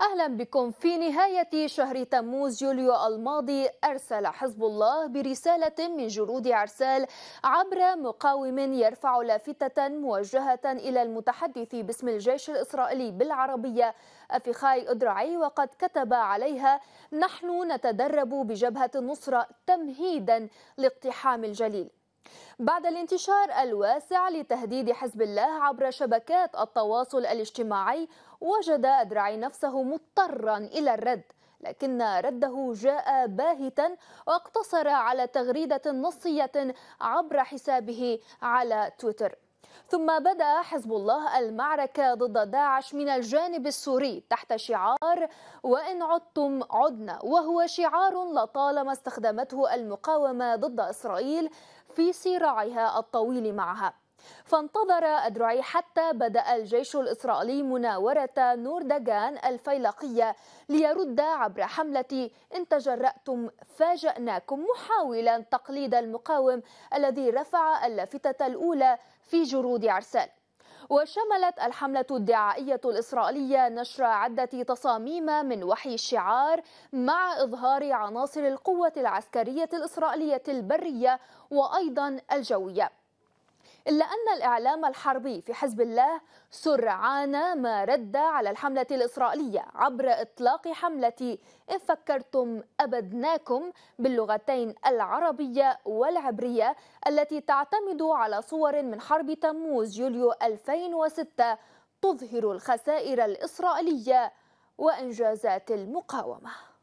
أهلا بكم في نهاية شهر تموز يوليو الماضي أرسل حزب الله برسالة من جنود عرسال عبر مقاوم يرفع لافتة موجهة إلى المتحدث باسم الجيش الإسرائيلي بالعربية أفيخاي إدرعي وقد كتب عليها نحن نتدرب بجبهة النصرة تمهيدا لاقتحام الجليل بعد الانتشار الواسع لتهديد حزب الله عبر شبكات التواصل الاجتماعي وجد أدرعي نفسه مضطرا إلى الرد لكن رده جاء باهتا واقتصر على تغريدة نصية عبر حسابه على تويتر ثم بدأ حزب الله المعركة ضد داعش من الجانب السوري تحت شعار وإن عدتم عدنا وهو شعار لطالما استخدمته المقاومة ضد إسرائيل في صراعها الطويل معها فانتظر أدرعي حتى بدأ الجيش الإسرائيلي مناورة نور دجان الفيلقية ليرد عبر حملة إن تجرأتم فاجأناكم محاولا تقليد المقاوم الذي رفع اللافتة الأولى في جرود عرسال وشملت الحملة الدعائية الإسرائيلية نشر عدة تصاميم من وحي الشعار مع إظهار عناصر القوة العسكرية الإسرائيلية البرية وأيضا الجوية إلا أن الإعلام الحربي في حزب الله سرعان ما رد على الحملة الإسرائيلية عبر إطلاق حملة إن فكرتم أبدناكم باللغتين العربية والعبرية التي تعتمد على صور من حرب تموز يوليو 2006 تظهر الخسائر الإسرائيلية وإنجازات المقاومة